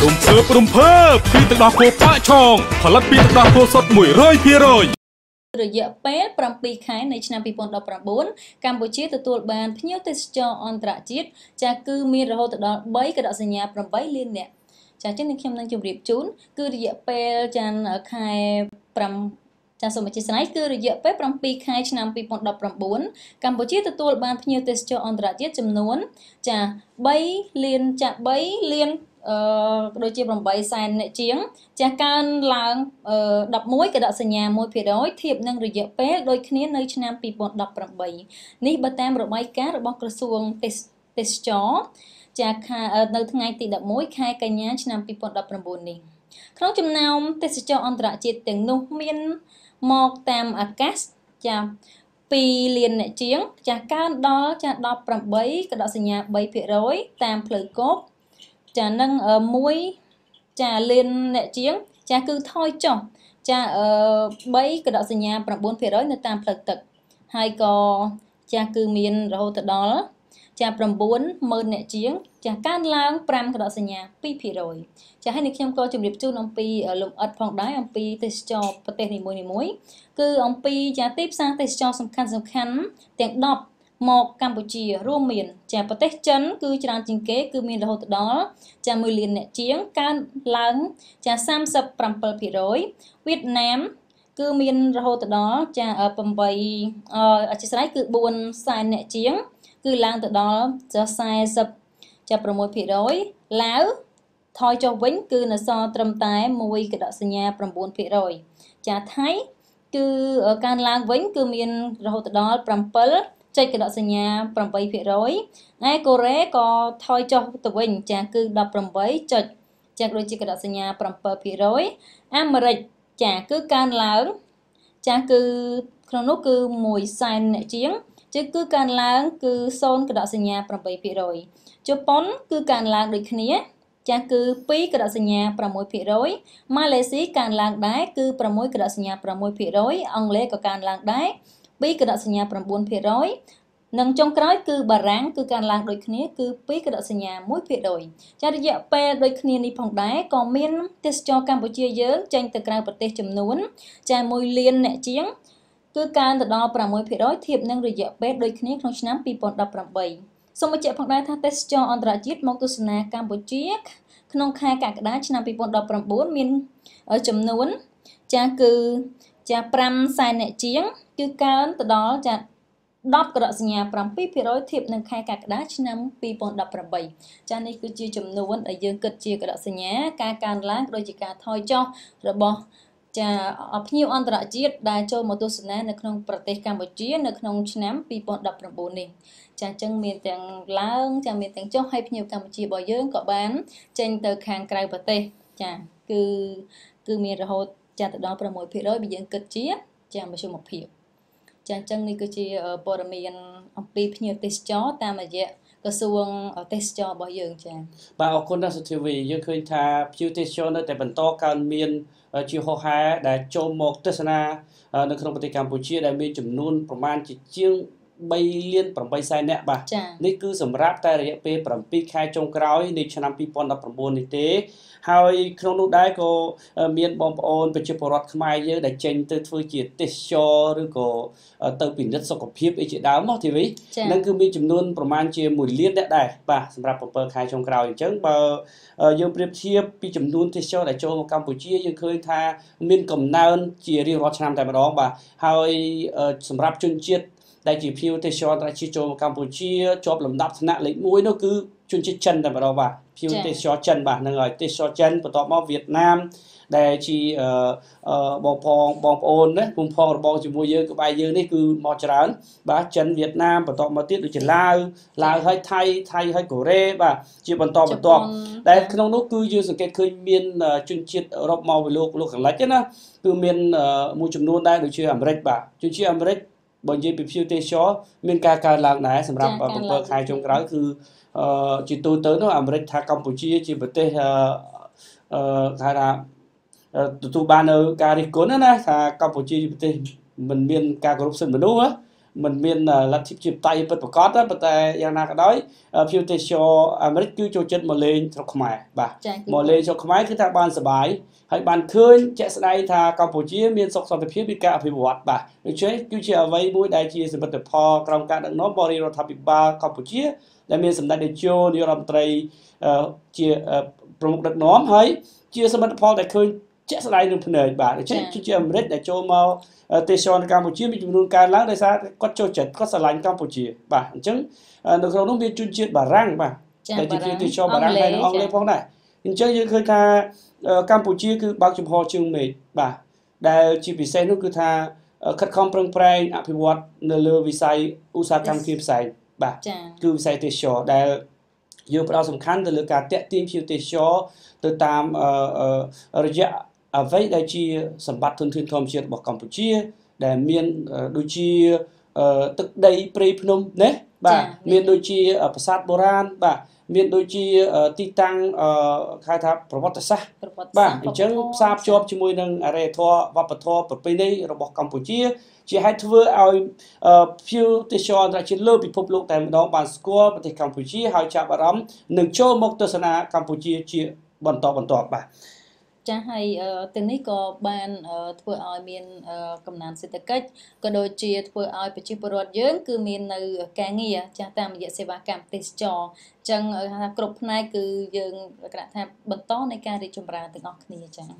រំភើបរំភើបពីទឹកដោះគោប៉ាឆងផលិតពីទឹកដោះគោសុទ្ធ100%រយៈពេល7ខែនៃឆ្នាំ2019កម្ពុជាទទួលបានភ្ញៀវទេសចរអន្តរជាតិចាស់គឺមានរហូតដល់3កដកសញ្ញា8លាននាក់ចាស់ចឹងខ្ញុំនឹងជម្រាបជូនគឺរយៈពេលចានខែ5ចាសសូមអធិស្ឋានគឺរយៈពេល7ខែឆ្នាំ2019កម្ពុជាទទួលបានភ្ញៀវទេសចរអន្តរជាតិចំនួន ចា3លានចា3លានអឺដូចជា8សែនអ្នកជាង ចាស់កើនឡើង11ក៏ដកសញ្ញា1%ធៀបនឹងរយៈពេលដូចគ្នានៅឆ្នាំ2018នេះបើតាមរបាយការណ៍របស់ក្រសួងទេសចរចាខែនៅថ្ងៃទី11ខែកញ្ញាឆ្នាំ2019នេះក្នុងចំណោមទេសចរអន្តរជាតិទាំងនោះមានមកតាមអាកាសចា2លានអ្នកជាង ចាស់កើនដល់ចាស់18ក៏ដកសញ្ញា3%តាមផ្លូវគោកចានឹងមួយចាលេនអ្នកជាងចាគឺថយចុះចា3កដកសញ្ញា9%នៅតាមផ្លឹកទឹកហើយក៏ចាគឺមានរហូតដល់ចា90000អ្នកជាងចាកើនឡើង5កដកសញ្ញា2%ចាហើយនេះខ្ញុំក៏ជម្រាបជូនអំពីលំអិតផងដែរអំពីទេសចរប្រទេសនីមួយៗគឺអំពីចាទីផ្សារទេសចរសំខាន់សំខាន់ទាំង10មកកម្ពុជារួមមានចាប្រទេសចិនគឺច្រើនជាងគេគឺមានរហូតដល់ចា1លានអ្នកជាងកើនឡើងចា37%វៀតណាមគឺមានរហូតដល់ចា8អធិស្ឋានគឺ4សែនអ្នកជាងគឺឡើងទៅដល់ចា40ចា6%ឡាវថយចុះវិញគឺនៅសល់ត្រឹមតែ1កដកសញ្ញា9%ចាថៃគឺកើនឡើងវិញគឺមានរហូតដល់7ចុចកណ្ដកសញ្ញា8%ឯកូរ៉េក៏ថយ ចុះទៅវិញ ចាគឺ18ចុចចាដូចជាកណ្ដកសញ្ញា7%អាមេរិកចាគឺកើនឡើងចាគឺក្នុងនោះគឺ1សែនអ្នកជាងជាគឺកើនឡើង គឺ0កណ្ដកសញ្ញា8%ជប៉ុន គឺកើនឡើងដូចគ្នា ចាស់គឺ2ក្រដសញ្ញា6%ម៉ាឡេស៊ីកើនឡើងដែរគឺ6ក្រដសញ្ញា6%អង់គ្លេសក៏កើនឡើងដែរ2កដកសញ្ញា9%និងចុងក្រោយគឺបារាំងគឺការឡើងដូចគ្នាគឺ2កដកសញ្ញា1%ចារយៈពេលដូចគ្នានេះផងដែរក៏មានទេសចរកម្ពុជាយើងចេញទៅក្រៅប្រទេសចំនួន ចា1លានអ្នកជាងគឺកើនទៅដល់6%ធៀបនឹងរយៈពេលដូចគ្នាក្នុងឆ្នាំ2018សូមបញ្ជាក់ផងដែរថាទេសចរអន្តរជាតិមកទស្សនាកម្ពុជា ក្នុងខែកក្កដាឆ្នាំ2019មាន ចំនួន ចាគឺចា5សែនអ្នកជាង គឺកើនទៅដល់ចា10ក្រកសញ្ញា7%ធៀបនឹងខែកក្កដាឆ្នាំ2018ចានេះគឺជាចំនួនដែលយើងគិតជាក្រកសញ្ញាការកើនឡើងក៏ដូចជាការថយចុះរបស់ចាភ្ញៀវអន្តរជាតិដែលចូលមកទស្សនានៅក្នុងប្រទេសកម្ពុជា នៅក្នុងឆ្នាំ2019នេះចាអញ្ចឹងមានទាំងឡើងចាមានទាំងចុះហើយភ្ញៀវកម្ពុជារបស់យើងក៏បាន ចេញទៅខាងក្រៅប្រទេស ចាគឺគឺមានរហូតចាទៅដល់6%បើយើងគិតជាចាមធ្យមភាពចាអញ្ចឹងនេះគឺជាព័ត៌មានអំពីភ្ញៀវទេសចរតាមរយៈក្រសួងទេសចររបស់យើង ចា៎បាទអរគុណដល់សុធាវីយើងឃើញថាភ្ញៀវទេសចរនៅតែបន្តកើនមានជាហោហែដែលចូលមក ទស្សនានៅក្នុងប្រទេសកម្ពុជាដែលមានចំនួនប្រមាណជាជាង3លាន8សែននាក់បាទនេះគឺសម្រាប់តែរយៈពេល7ខែចុងក្រោយនៃឆ្នាំ2019នេះទេ ហើយក្នុងនោះដែរក៏មានបងប្អូនប្រជាពលរដ្ឋខ្មែរយើងដែលចេញទៅធ្វើជាទេសចរឬក៏ទៅពិនិត្យសុខភាពអីជាដើមមកទេវិនឹងគឺមានចំនួនប្រមាណជា1លានដែរបាទសម្រាប់7ខែចុងក្រោយអញ្ចឹងបើយើងប្រៀបធៀបពីចំនួនទេសចរដែលចូលមកកម្ពុជាយើងឃើញថា មានកំណើន ជារៀងរាល់ឆ្នាំតែម្ដងបាទហើយសម្រាប់ជនជាតិដែលជាភៀវទេសចរន្តរជាតិចូលកម្ពុជាជាប់លំដាប់ថ្នាក់លេខ1នោះគឺជនជាតិចិនតែម្ដងបាទភៀវទេសចរចិនបាទហ្នឹងហើយទេសចរចិនបន្ទាប់មកវៀតណាមដែលជាបងផងបងប្អូនណាពុំផងរបស់ជាមួយយើងក្បែរយើងនេះគឺមកច្រើនបាទចិនវៀតណាមបន្តមកទៀតដូចជាឡាវឡាវហើយថៃថៃហើយកូរ៉េបាទជាបន្តបន្តដែលក្នុងនោះគឺយើងសង្កេតឃើញមានជនជាតិអឺរ៉ុបមកពីលោកលោកខាងលិចណាគឺមានមួយចំនួនដែរដូចជាអាមេរិកបាទជនជាតិអាមេរិកបើនិយាយពីភៀវទេសចរមានការកើនឡើងដែរសម្រាប់7ខែចុងក្រោយគឺជាទូទៅនោះអាមេរិកថាកម្ពុជា ជាប្រទេសអឺថាថាទទួលបាននៅការរិះគន់ណា ថាកម្ពុជាជាប្រទេសមិនមានការគោរពសិទ្ធិមនុស្សណាមិនមានលទ្ធិជាតៃពិតប្រកបទេប៉ុន្តែយ៉ាងណាក៏ដោយភ្ញៀវទេសចរអាមេរិកគឺចូលចិត្តមកលេងស្រុកខ្មែរបាទមកលេងស្រុកខ្មែរគឺថា បានសុបាយហើយបានឃើញជាក់ស្ដែងថាកម្ពុជាមានសុខសន្តិភាពពីការអភិវឌ្ឍបាទដូច្នេះគឺជាអ្វីមួយដែលជាសមិទ្ធផលក្រោមការដឹកនាំបរិរដ្ឋាភិបាលកម្ពុជាដែលមានសម្ដេចនាយករដ្ឋមន្ត្រីជាប្រមុខដឹកនាំហើយ ជា សមិទ្ធផលដែលឃើញជាក់ស្ដែងនឹងភ្នែកបាទដូច្នេះជាអាមេរិកដែលចូលមកទេសចរនៅកម្ពុជាមានចំនួនកើនឡើងដោយសារគាត់ចូលចិត្តគាត់ស្រឡាញ់កម្ពុជាបាទអញ្ចឹងនៅក្នុងនោះមានជនជាតិបារាំងបាទតែជាជនទេសចរបារាំងហើយនិងអង់គ្លេសផងដែរអញ្ចឹងយើងឃើញថា កម្ពុជាគឺបើកចំហជើងមេឃបាទដែលជាពិសេសនោះគឺថាខិតខំប្រឹងប្រែងអភិវឌ្ឍនៅលើវិស័យឧស្សាហកម្មគៀផ្សេងបាទគឺវិស័យទេសចរដែលយើងផ្ដោតសំខាន់ទៅលើការតាក់ទាញភ្ញៀវទេសចរទៅតាមរយៈអ្វីដែលជាសម្បត្តិធនធានធម្មជាតិរបស់កម្ពុជាដែលមានដូចជាទឹកដីព្រៃភ្នំណាបាទមានដូចជាប្រាសាទបុរាណបាទមានដូចជាទីតាំងខៅថាប្រវត្តិសាស្ត្របាទអញ្ចឹងផ្សារភ្ជាប់ជាមួយនឹងអរិយធម៌វប្បធម៌ប្រពៃណីរបស់កម្ពុជា ជាហេតុធ្វើឲ្យភៀវទេសចរអន្តរជាតិលើពិភពលោកតែម្ដង បានស្គាល់ប្រទេសកម្ពុជាហើយចាប់អារម្មណ៍និងចូលមកទស្សនាកម្ពុជាជាបន្តបន្ទាប់បាទចាស់ហើយទាំងនេះក៏បានធ្វើឲ្យមានកំណើនសេដ្ឋកិច្ចក៏ដូចជា ធ្វើឲ្យប្រជាពលរដ្ឋយើង គឺមាននៅការងារចាស់តាមរយៈសេវាកម្មទេសចរចឹងថាគ្រប់ផ្នែកគឺយើងគេថាបន្តនៃការរីកចម្រើនទាំងអស់គ្នាចា៎